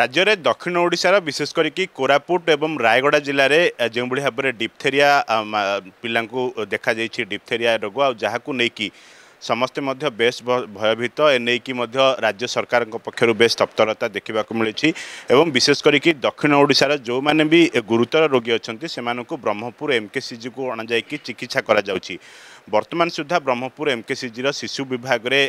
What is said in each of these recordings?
ରାଜ୍ୟରେ ଦକ୍ଷିଣ ଓଡ଼ିଶାର ବିଶେଷ କରିକି କୋରାପୁଟ ଏବଂ ରାୟଗଡ଼ା ଜିଲ୍ଲାରେ ଯେଉଁଭଳି ଭାବରେ ଡିପ୍ଥେରିଆ ପିଲାଙ୍କୁ ଦେଖାଯାଇଛି ଡିପ୍ଥେରିଆ ରୋଗ ଆଉ ଯାହାକୁ ନେଇକି ସମସ୍ତେ ମଧ୍ୟ ବେଶ୍ ଭୟଭୀତ ଏ ନେଇକି ମଧ୍ୟ ରାଜ୍ୟ ସରକାରଙ୍କ ପକ୍ଷରୁ ବେଶ୍ ତପ୍ତରତା ଦେଖିବାକୁ ମିଳିଛି ଏବଂ ବିଶେଷ କରିକି ଦକ୍ଷିଣ ଓଡ଼ିଶାର ଯେଉଁମାନେ ବି ଗୁରୁତର ରୋଗୀ ଅଛନ୍ତି ସେମାନଙ୍କୁ ବ୍ରହ୍ମପୁର ଏମ୍କେସିଜିକୁ ଅଣାଯାଇକି ଚିକିତ୍ସା କରାଯାଉଛି বর্তমান সুদ্ধা ব্রহ্মপুর এমকেসিজির শিশু বিভাগে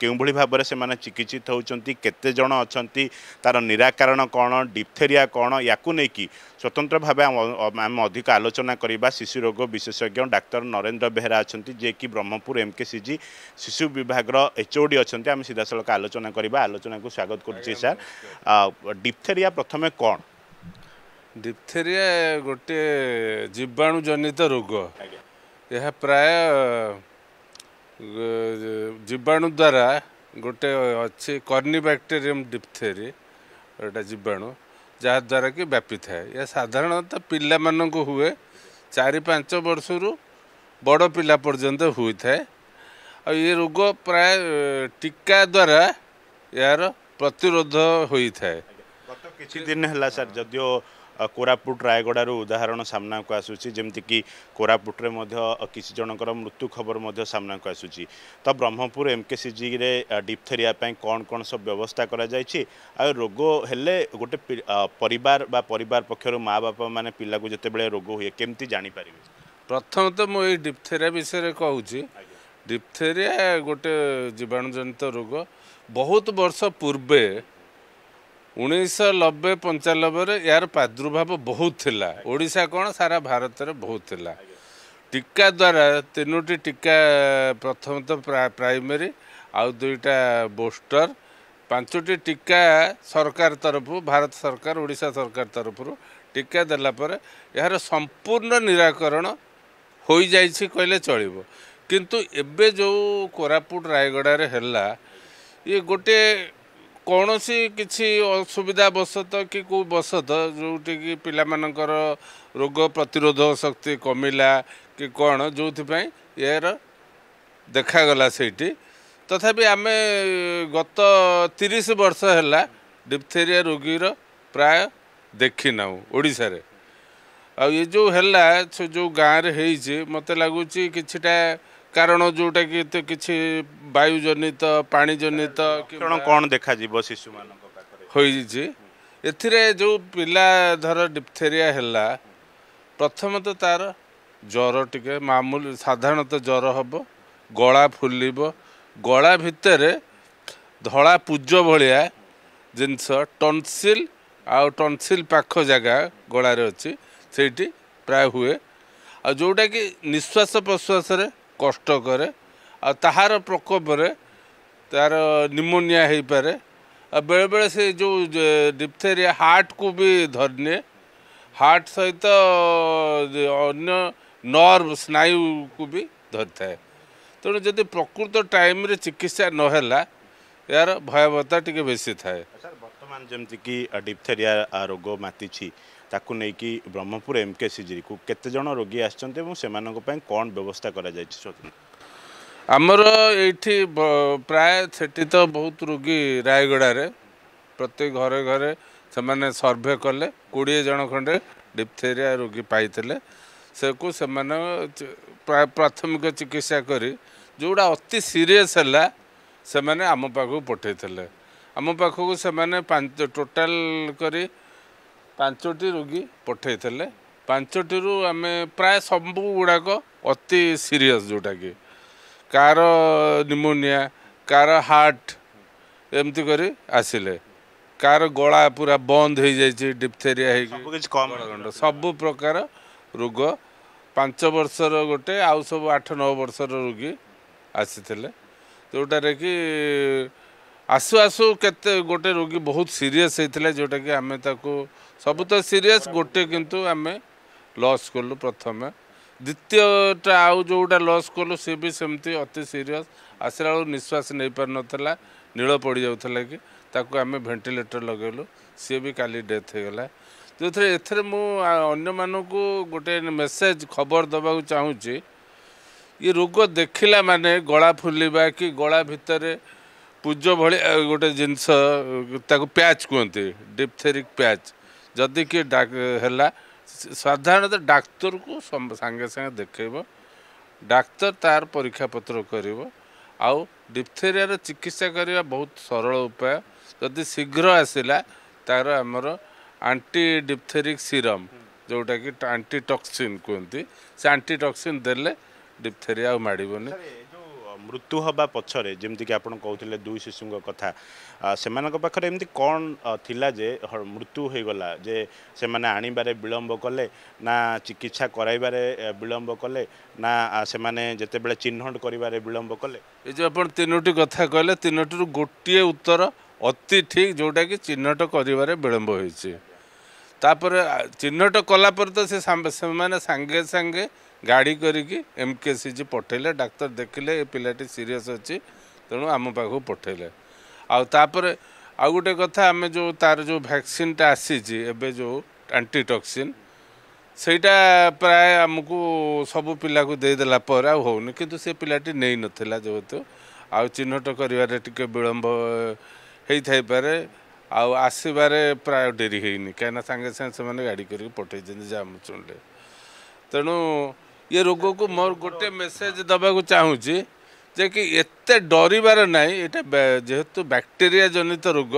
কেউভাবে ভাবে সে চিকিৎসিত হচ্ছেন কতজন অনেক তার নিরাকরণ কণ ডিপথেরিয়া কণ ইয়াকু নেই স্বতন্ত্র ভাবে আমি অধিক আলোচনা করা শিশু রোগ বিশেষজ্ঞ ডাক্তার নরেন্দ্র বেহেরা অনেক যে কি ব্রহ্মপুর এমকেসিজি শিশু বিভাগর এচওডি অনেক আমি সিধাসলখ আলোচনা করা আলোচনা স্বাগত করছি স্যার ডিপথেরিয়া প্রথমে কণ ডিপথেরিয়া গোটিয়ে জীবাণুজনিত রোগ यह प्राय जीवाणु द्वारा गोटे अच्छे कर्णी बैक्टेरियम डिपथेरी गोटा जीवाणु जहाद्वारा कि व्यापी था यह साधारणत पा मान हुए चार पांच वर्ष रु बड़ पा पर्यत हुई थाए ये रोग प्राय टीका द्वारा यार प्रतिरोध होता है कि दिन है सर जदियों କୋରାପୁଟ ରାୟଗଡ଼ାରୁ ଉଦାହରଣ ସାମ୍ନାକୁ ଆସୁଛି ଯେମିତିକି କୋରାପୁଟରେ ମଧ୍ୟ କିଛି ଜଣଙ୍କର ମୃତ୍ୟୁ ଖବର ମଧ୍ୟ ସାମ୍ନାକୁ ଆସୁଛି ତ ବ୍ରହ୍ମପୁର ଏମ୍ କେ ସିଜିରେ ଡିପଥେରିଆ ପାଇଁ କ'ଣ କ'ଣ ସବୁ ବ୍ୟବସ୍ଥା କରାଯାଇଛି ଆଉ ରୋଗ ହେଲେ ଗୋଟେ ପରିବାର ବା ପରିବାର ପକ୍ଷରୁ ମାଆ ବାପା ମାନେ ପିଲାକୁ ଯେତେବେଳେ ରୋଗ ହୁଏ କେମିତି ଜାଣିପାରିବେ ପ୍ରଥମତଃ ମୁଁ ଏଇ ଡିପଥେରିଆ ବିଷୟରେ କହୁଛି ଡିପଥେରିଆ ଗୋଟେ ଜୀବାଣୁଜନିତ ରୋଗ ବହୁତ ବର୍ଷ ପୂର୍ବେ ଉଣେଇଶହ ନବେ ପଞ୍ଚାନବେରେ ଏହାର ପ୍ରାଦୁର୍ଭାବ ବହୁତ ଥିଲା ଓଡ଼ିଶା କ'ଣ ସାରା ଭାରତରେ ବହୁତ ଥିଲା ଟୀକା ଦ୍ୱାରା ତିନୋଟି ଟୀକା ପ୍ରଥମତଃ ପ୍ରାଇମେରୀ ଆଉ ଦୁଇଟା ବୁଷ୍ଟର ପାଞ୍ଚଟି ଟୀକା ସରକାର ତରଫରୁ ଭାରତ ସରକାର ଓଡ଼ିଶା ସରକାର ତରଫରୁ ଟୀକା ଦେଲା ପରେ ଏହାର ସମ୍ପୂର୍ଣ୍ଣ ନିରାକରଣ ହୋଇଯାଇଛି କହିଲେ ଚଳିବ କିନ୍ତୁ ଏବେ ଯେଉଁ କୋରାପୁଟ ରାୟଗଡ଼ାରେ ହେଲା ଇଏ ଗୋଟିଏ କୌଣସି କିଛି ଅସୁବିଧା ବଶତ କି କେଉଁ ବଶତ ଯେଉଁଠିକି ପିଲାମାନଙ୍କର ରୋଗ ପ୍ରତିରୋଧ ଶକ୍ତି କମିଲା କି କ'ଣ ଯେଉଁଥିପାଇଁ ଏହାର ଦେଖାଗଲା ସେଇଠି ତଥାପି ଆମେ ଗତ ତିରିଶ ବର୍ଷ ହେଲା ଡିପଥେରିଆ ରୋଗୀର ପ୍ରାୟ ଦେଖିନାହୁଁ ଓଡ଼ିଶାରେ ଆଉ ଏ ଯେଉଁ ହେଲା ସେ ଯେଉଁ ଗାଁରେ ହେଇଛି ମୋତେ ଲାଗୁଛି କିଛିଟା କାରଣ ଯେଉଁଟାକି କିଛି ବାୟୁଜନିତ ପାଣିଜନିତ କିଣ କ'ଣ ଦେଖାଯିବ ଶିଶୁମାନଙ୍କ ପାଖରେ ହୋଇଛି ଏଥିରେ ଯେଉଁ ପିଲା ଧର ଡିପ୍ଥେରିଆ ହେଲା ପ୍ରଥମତଃ ତା'ର ଜ୍ୱର ଟିକେ ମାମୁଲି ସାଧାରଣତଃ ଜ୍ୱର ହେବ ଗଳା ଫୁଲିବ ଗଳା ଭିତରେ ଧଳା ପୂଜ ଭଳିଆ ଜିନିଷ ଟନ୍ସିଲ୍ ଆଉ ଟନ୍ସିଲ୍ ପାଖ ଜାଗା ଗଳାରେ ଅଛି ସେଇଠି ପ୍ରାୟ ହୁଏ ଆଉ ଯେଉଁଟାକି ନିଶ୍ୱାସ ପ୍ରଶ୍ୱାସରେ କଷ୍ଟ କରେ आ प्रकोप तार निमोनिया हो पारे बेले बेले से जो डिप्थेरिया हार्ट को भी धरने हार्ट सहित अन्य नर्व स्नायु को भी धरता है तेणु तो जदि प्रकृत टाइम रे चिकित्सा नाला यार भयावहता टी बे थाए बर्तमान अच्छा, जमती कि डिप्थेरिया रोग माति ब्रह्मपुर एम के सी जी को केतज रोगी आसमान कौन व्यवस्था कर ଆମର ଏଇଠି ପ୍ରାୟ ସେଠି ତ ବହୁତ ରୋଗୀ ରାୟଗଡ଼ାରେ ପ୍ରତ୍ୟେକ ଘରେ ଘରେ ସେମାନେ ସର୍ଭେ କଲେ କୋଡ଼ିଏ ଜଣ ଖଣ୍ଡେ ଡିପ୍ଥେରିଆ ରୋଗୀ ପାଇଥିଲେ ସେକୁ ସେମାନେ ପ୍ରାଥମିକ ଚିକିତ୍ସା କରି ଯେଉଁଟା ଅତି ସିରିୟସ୍ ହେଲା ସେମାନେ ଆମ ପାଖକୁ ପଠାଇଥିଲେ ଆମ ପାଖକୁ ସେମାନେ ପାଞ୍ଚ ଟୋଟାଲ୍ କରି ପାଞ୍ଚଟି ରୋଗୀ ପଠାଇଥିଲେ ପାଞ୍ଚଟିରୁ ଆମେ ପ୍ରାୟ ସବୁ ଗୁଡ଼ାକ ଅତି ସିରିୟସ୍ ଯେଉଁଟାକି କାହାର ନିମୋନିଆ କାହାର ହାର୍ଟ ଏମିତି କରି ଆସିଲେ କାହାର ଗଳା ପୁରା ବନ୍ଦ ହେଇଯାଇଛି ଡିପ୍ଥେରିଆ ହେଇକି ସବୁ ପ୍ରକାର ରୋଗ ପାଞ୍ଚ ବର୍ଷର ଗୋଟେ ଆଉ ସବୁ ଆଠ ନଅ ବର୍ଷର ରୋଗୀ ଆସିଥିଲେ ଯେଉଁଟାରେ କି ଆସୁ ଆସୁ କେତେ ଗୋଟେ ରୋଗୀ ବହୁତ ସିରିୟସ୍ ହେଇଥିଲା ଯେଉଁଟାକି ଆମେ ତାକୁ ସବୁ ତ ସିରିୟସ୍ ଗୋଟେ କିନ୍ତୁ ଆମେ ଲସ୍ କଲୁ ପ୍ରଥମେ ଦ୍ୱିତୀୟଟା ଆଉ ଯେଉଁଟା ଲସ୍ କଲୁ ସିଏ ବି ସେମିତି ଅତି ସିରିଅସ୍ ଆସିଲା ବେଳକୁ ନିଶ୍ୱାସ ନେଇପାରୁନଥିଲା ନୀଳ ପଡ଼ିଯାଉଥିଲା କି ତାକୁ ଆମେ ଭେଣ୍ଟିଲେଟର୍ ଲଗାଇଲୁ ସିଏ ବି କାଲି ଡେଥ୍ ହୋଇଗଲା ଯେଉଁଥିରେ ଏଥିରେ ମୁଁ ଅନ୍ୟମାନଙ୍କୁ ଗୋଟେ ମେସେଜ୍ ଖବର ଦେବାକୁ ଚାହୁଁଛି ଇଏ ରୋଗ ଦେଖିଲା ମାନେ ଗଳା ଫୁଲିବା କି ଗଳା ଭିତରେ ପୂଜ ଭଳିଆ ଗୋଟେ ଜିନିଷ ତାକୁ ପ୍ୟାଚ୍ କୁହନ୍ତି ଡିପଥେରିକ୍ ପ୍ୟାଚ୍ ଯଦି କିଏ ହେଲା ସାଧାରଣତଃ ଡାକ୍ତରକୁ ସାଙ୍ଗେ ସାଙ୍ଗେ ଦେଖେଇବ ଡାକ୍ତର ତାର ପରୀକ୍ଷା ପତ୍ର କରିବ ଆଉ ଡିପ୍ଥେରିଆର ଚିକିତ୍ସା କରିବା ବହୁତ ସରଳ ଉପାୟ ଯଦି ଶୀଘ୍ର ଆସିଲା ତା'ର ଆମର ଆଣ୍ଟି ଡିପ୍ଥେରିକ୍ ସିରମ୍ ଯେଉଁଟାକି ଆଣ୍ଟିଟକ୍ସିନ୍ କୁହନ୍ତି ସେ ଆଣ୍ଟିଟକ୍ସିନ୍ ଦେଲେ ଡିପ୍ଥେରିଆ ଆଉ ମାଡ଼ିବନି ମୃତ୍ୟୁ ହେବା ପଛରେ ଯେମିତିକି ଆପଣ କହୁଥିଲେ ଦୁଇ ଶିଶୁଙ୍କ କଥା ସେମାନଙ୍କ ପାଖରେ ଏମିତି କ'ଣ ଥିଲା ଯେ ମୃତ୍ୟୁ ହୋଇଗଲା ଯେ ସେମାନେ ଆଣିବାରେ ବିଳମ୍ବ କଲେ ନା ଚିକିତ୍ସା କରାଇବାରେ ବିଳମ୍ବ କଲେ ନା ସେମାନେ ଯେତେବେଳେ ଚିହ୍ନଟ କରିବାରେ ବିଳମ୍ବ କଲେ ଏ ଯେ ଆପଣ ତିନୋଟି କଥା କହିଲେ ତିନୋଟିରୁ ଗୋଟିଏ ଉତ୍ତର ଅତି ଠିକ୍ ଯେଉଁଟାକି ଚିହ୍ନଟ କରିବାରେ ବିଳମ୍ବ ହୋଇଛି ତାପରେ ଚିହ୍ନଟ କଲାପରେ ତ ସେ ସେମାନେ ସାଙ୍ଗେ ସାଙ୍ଗେ ଗାଡ଼ି କରିକି ଏମ୍ କେ ସି ଜି ପଠାଇଲେ ଡାକ୍ତର ଦେଖିଲେ ଏ ପିଲାଟି ସିରିୟସ୍ ଅଛି ତେଣୁ ଆମ ପାଖକୁ ପଠାଇଲେ ଆଉ ତାପରେ ଆଉ ଗୋଟେ କଥା ଆମେ ଯେଉଁ ତା'ର ଯେଉଁ ଭ୍ୟାକ୍ସିନ୍ଟା ଆସିଛି ଏବେ ଯେଉଁ ଆଣ୍ଟିଟକ୍ସିନ୍ ସେଇଟା ପ୍ରାୟ ଆମକୁ ସବୁ ପିଲାକୁ ଦେଇଦେଲା ପରେ ଆଉ ହଉନି କିନ୍ତୁ ସେ ପିଲାଟି ନେଇନଥିଲା ଯେହେତୁ ଆଉ ଚିହ୍ନଟ କରିବାରେ ଟିକେ ବିଳମ୍ବ ହେଇଥାଇପାରେ ଆଉ ଆସିବାରେ ପ୍ରାୟ ଡେରି ହେଇନି କାହିଁକିନା ସାଙ୍ଗେ ସାଙ୍ଗେ ସେମାନେ ଗାଡ଼ି କରିକି ପଠାଇଛନ୍ତି ଜାମୁଚୁଣ୍ଡରେ ତେଣୁ ଇଏ ରୋଗକୁ ମୋର ଗୋଟେ ମେସେଜ୍ ଦେବାକୁ ଚାହୁଁଛି ଯେ କି ଏତେ ଡରିବାର ନାହିଁ ଏଇଟା ଯେହେତୁ ବ୍ୟାକ୍ଟେରିଆ ଜନିତ ରୋଗ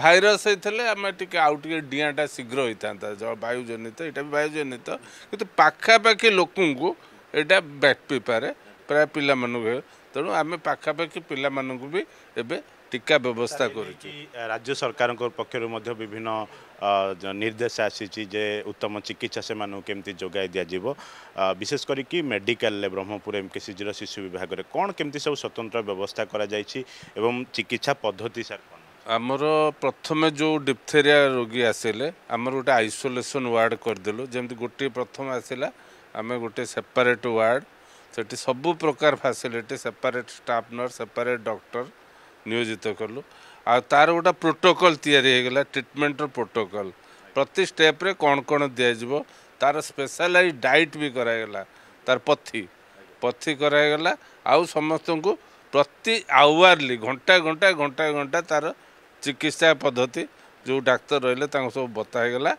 ଭାଇରସ୍ ହେଇଥିଲେ ଆମେ ଟିକେ ଆଉ ଟିକେ ଡିଆଁଟା ଶୀଘ୍ର ହେଇଥାନ୍ତା ବାୟୁଜନିତ ଏଇଟା ବି ବାୟୁଜନିତ କିନ୍ତୁ ପାଖାପାଖି ଲୋକଙ୍କୁ ଏଇଟା ବ୍ୟାପିପାରେ ପ୍ରାୟ ପିଲାମାନଙ୍କୁ ତେଣୁ ଆମେ ପାଖାପାଖି ପିଲାମାନଙ୍କୁ ବି ଏବେ ଟୀକା ବ୍ୟବସ୍ଥା କରୁଛୁ ରାଜ୍ୟ ସରକାରଙ୍କ ପକ୍ଷରୁ ମଧ୍ୟ ବିଭିନ୍ନ ନିର୍ଦ୍ଦେଶ ଆସିଛି ଯେ ଉତ୍ତମ ଚିକିତ୍ସା ସେମାନଙ୍କୁ କେମିତି ଯୋଗାଇ ଦିଆଯିବ ବିଶେଷ କରିକି ମେଡ଼ିକାଲରେ ବ୍ରହ୍ମପୁର ଏମ୍ କେ ସିଜିର ଶିଶୁ ବିଭାଗରେ କ'ଣ କେମିତି ସବୁ ସ୍ୱତନ୍ତ୍ର ବ୍ୟବସ୍ଥା କରାଯାଇଛି ଏବଂ ଚିକିତ୍ସା ପଦ୍ଧତି ସାର୍ ଆମର ପ୍ରଥମେ ଯେଉଁ ଡିପ୍ଥେରିଆ ରୋଗୀ ଆସିଲେ ଆମର ଗୋଟେ ଆଇସୋଲେସନ୍ ୱାର୍ଡ଼ କରିଦେଲୁ ଯେମିତି ଗୋଟିଏ ପ୍ରଥମ ଆସିଲା ଆମେ ଗୋଟେ ସେପାରେଟ୍ ୱାର୍ଡ଼ ସେଠି ସବୁ ପ୍ରକାର facility separate staff nurse separate doctor ନିୟୋଜିତ କଲୁ ଆଉ ତାର ଗୋଟେ ପ୍ରୋଟୋକଲ୍ ତିଆରି ହେଇଗଲା ଟ୍ରିଟମେଣ୍ଟର ପ୍ରୋଟୋକଲ୍ ପ୍ରତି ଷ୍ଟେପ୍ରେ କ'ଣ କ'ଣ ଦିଆଯିବ ତାର ସ୍ପେଶାଲାଇଜ୍ ଡାଏଟ୍ ବି କରାଗଲା ତାର ପଥି ପଥି କରାଗଲା ଆଉ ସମସ୍ତଙ୍କୁ ପ୍ରତି ଆୱାରଲି ଘଣ୍ଟା ଘଣ୍ଟା ଘଣ୍ଟା ଘଣ୍ଟା ତାର ଚିକିତ୍ସା ପଦ୍ଧତି ଯେଉଁ ଡାକ୍ତର ରହିଲେ ତାଙ୍କୁ ସବୁ ବତା ହେଇଗଲା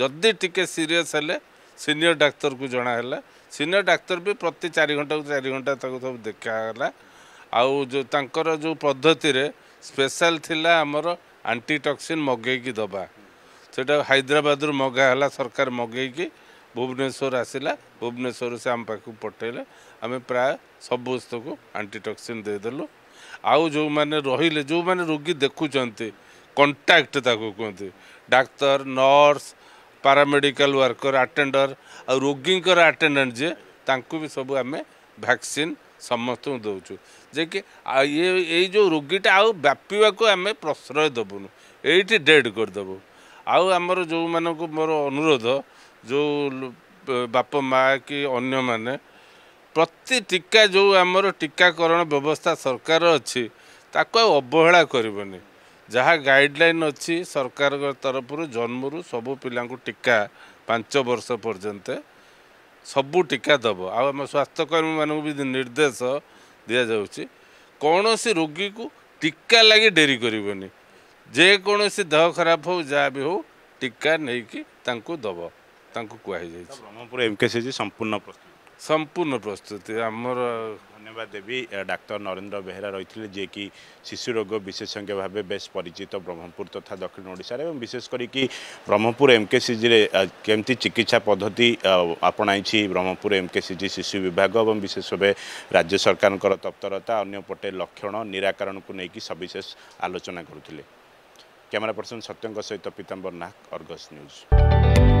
ଯଦି ଟିକେ ସିରିୟସ୍ ହେଲେ ସିନିୟର ଡାକ୍ତରକୁ ଜଣାହେଲା ସିନିୟର ଡାକ୍ତର ବି ପ୍ରତି ଚାରି ଘଣ୍ଟାକୁ ଚାରି ଘଣ୍ଟା ତାକୁ ସବୁ ଦେଖାଗଲା ଆଉ ଯେଉଁ ତାଙ୍କର ଯେଉଁ ପଦ୍ଧତିରେ ସ୍ପେଶାଲ ଥିଲା ଆମର ଆଣ୍ଟିଟକ୍ସିନ୍ ମଗେଇକି ଦେବା ସେଇଟା ହାଇଦ୍ରାବାଦରୁ ମଗା ହେଲା ସରକାର ମଗେଇକି ଭୁବନେଶ୍ୱର ଆସିଲା ଭୁବନେଶ୍ୱରରୁ ସେ ଆମ ପାଖକୁ ପଠାଇଲେ ଆମେ ପ୍ରାୟ ସମସ୍ତକୁ ଆଣ୍ଟିଟକ୍ସିନ୍ ଦେଇଦେଲୁ ଆଉ ଯେଉଁମାନେ ରହିଲେ ଯେଉଁମାନେ ରୋଗୀ ଦେଖୁଛନ୍ତି କଣ୍ଟାକ୍ଟ ତାକୁ କୁହନ୍ତି ଡାକ୍ତର ନର୍ସ ପାରାମେଡ଼ିକାଲ ୱାର୍କର ଆଟେଣ୍ଡର ଆଉ ରୋଗୀଙ୍କର ଆଟେଣ୍ଡାଣ୍ଟ ଯିଏ ତାଙ୍କୁ ବି ସବୁ ଆମେ ଭ୍ୟାକ୍ସିନ୍ ସମସ୍ତଙ୍କୁ ଦେଉଛୁ ଯେ କି ଇଏ ଏଇ ଯେଉଁ ରୋଗୀଟା ଆଉ ବ୍ୟାପିବାକୁ ଆମେ ପ୍ରଶ୍ରୟ ଦେବୁନୁ ଏଇଠି ଡେଡ୍ କରିଦେବୁ ଆଉ ଆମର ଯେଉଁମାନଙ୍କୁ ମୋର ଅନୁରୋଧ ଯେଉଁ ବାପ ମାଆ କି ଅନ୍ୟମାନେ ପ୍ରତି ଟୀକା ଯେଉଁ ଆମର ଟୀକାକରଣ ବ୍ୟବସ୍ଥା ସରକାର ଅଛି ତାକୁ ଆଉ ଅବହେଳା କରିବନି ଯାହା ଗାଇଡ଼ଲାଇନ୍ ଅଛି ସରକାରଙ୍କ ତରଫରୁ ଜନ୍ମରୁ ସବୁ ପିଲାଙ୍କୁ ଟୀକା ପାଞ୍ଚ ବର୍ଷ ପର୍ଯ୍ୟନ୍ତ ସବୁ ଟୀକା ଦେବ ଆଉ ଆମ ସ୍ୱାସ୍ଥ୍ୟକର୍ମୀମାନଙ୍କୁ ବି ନିର୍ଦ୍ଦେଶ ଦିଆଯାଉଛି କୌଣସି ରୋଗୀକୁ ଟୀକା ଲାଗି ଡେରି କରିବନି ଯେକୌଣସି ଦେହ ଖରାପ ହେଉ ଯାହା ବି ହେଉ ଟୀକା ନେଇକି ତାଙ୍କୁ ଦେବ ତାଙ୍କୁ କୁହାଯାଇଛି ବ୍ରହ୍ମପୁର ଏମ୍ କେ ସି ସମ୍ପୂର୍ଣ୍ଣ ପ୍ରସ୍ତୁତି ସମ୍ପୂର୍ଣ୍ଣ ପ୍ରସ୍ତୁତି ଆମର ଧନ୍ୟବାଦ ଦେବି ଡାକ୍ତର ନରେନ୍ଦ୍ର ବେହେରା ରହିଥିଲେ ଯିଏକି ଶିଶୁ ରୋଗ ବିଶେଷଜ୍ଞ ଭାବେ ବେଶ ପରିଚିତ ବ୍ରହ୍ମପୁର ତଥା ଦକ୍ଷିଣ ଓଡ଼ିଶାରେ ଏବଂ ବିଶେଷ କରିକି ବ୍ରହ୍ମପୁର ଏମ୍କେସିଜିରେ କେମିତି ଚିକିତ୍ସା ପଦ୍ଧତି ଆପଣାଇଛି ବ୍ରହ୍ମପୁର ଏମ୍କେସିଜି ଶିଶୁ ବିଭାଗ ଏବଂ ବିଶେଷ ଭାବେ ରାଜ୍ୟ ସରକାରଙ୍କର ତତ୍ପରତା ଅନ୍ୟପଟେ ଲକ୍ଷଣ ନିରାକରଣକୁ ନେଇକି ସବିଶେଷ ଆଲୋଚନା କରୁଥିଲେ କ୍ୟାମେରା ପର୍ସନ ସତ୍ୟଙ୍କ ସହିତ ପୀତାମ୍ବର ନାୟକ ଅର୍ଗସ୍ ନ୍ୟୁଜ୍